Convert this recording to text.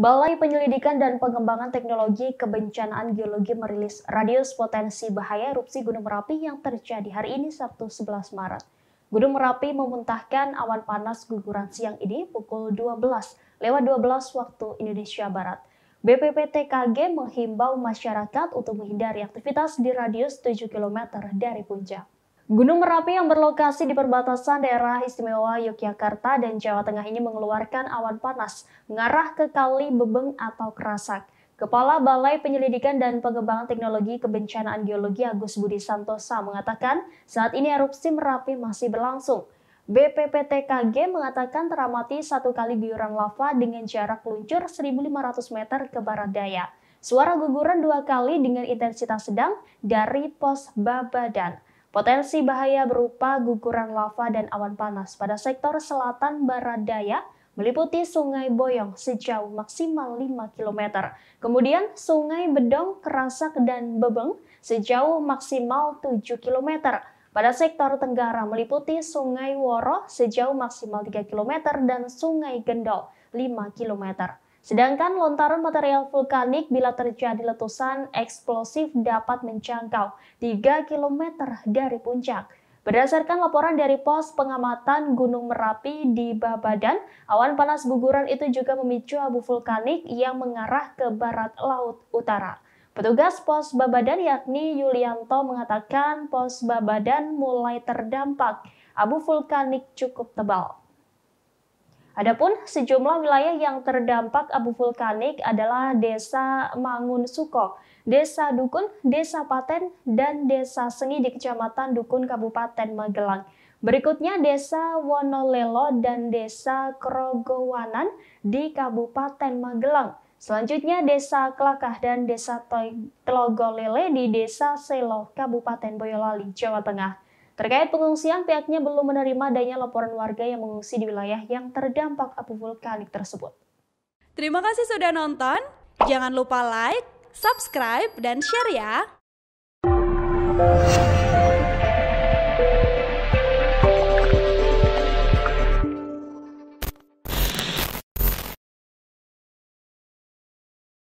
Balai Penyelidikan dan Pengembangan Teknologi Kebencanaan Geologi merilis radius potensi bahaya erupsi Gunung Merapi yang terjadi hari ini Sabtu 11 Maret. Gunung Merapi memuntahkan awan panas guguran siang ini pukul 12 lewat 12 waktu Indonesia Barat. BPPTKG menghimbau masyarakat untuk menghindari aktivitas di radius 7 km dari puncak. Gunung Merapi yang berlokasi di perbatasan daerah istimewa Yogyakarta dan Jawa Tengah ini mengeluarkan awan panas mengarah ke Kali Bebeng atau Kerasak. Kepala Balai Penyelidikan dan Pengembangan Teknologi Kebencanaan Geologi Agus Budi Santosa mengatakan saat ini erupsi Merapi masih berlangsung. BPPTKG mengatakan teramati satu kali guyuran lava dengan jarak luncur 1.500 meter ke barat daya. Suara guguran dua kali dengan intensitas sedang dari pos Babadan. Potensi bahaya berupa guguran lava dan awan panas pada sektor selatan barat daya meliputi Sungai Boyong sejauh maksimal 5 km. Kemudian Sungai Bedong, Kerasak, dan Bebeng sejauh maksimal 7 km. Pada sektor tenggara meliputi Sungai Woro sejauh maksimal 3 km dan Sungai Gendol 5 km. Sedangkan lontaran material vulkanik bila terjadi letusan eksplosif dapat mencangkau 3 km dari puncak. Berdasarkan laporan dari pos pengamatan Gunung Merapi di Babadan, awan panas guguran itu juga memicu abu vulkanik yang mengarah ke barat laut utara. Petugas pos Babadan yakni Yulianto mengatakan pos Babadan mulai terdampak abu vulkanik cukup tebal. Adapun sejumlah wilayah yang terdampak abu vulkanik adalah Desa Mangun Suko, Desa Dukun, Desa Paten, dan Desa Sengi di Kecamatan Dukun Kabupaten Magelang. Berikutnya Desa Wonolelo dan Desa Krogowanan di Kabupaten Magelang. Selanjutnya Desa Kelakah dan Desa Telogolele di Desa Selo, Kabupaten Boyolali, Jawa Tengah. Terkait pengungsian, pihaknya belum menerima adanya laporan warga yang mengungsi di wilayah yang terdampak abu vulkanik tersebut. Terima kasih sudah nonton. Jangan lupa like, subscribe, dan share ya.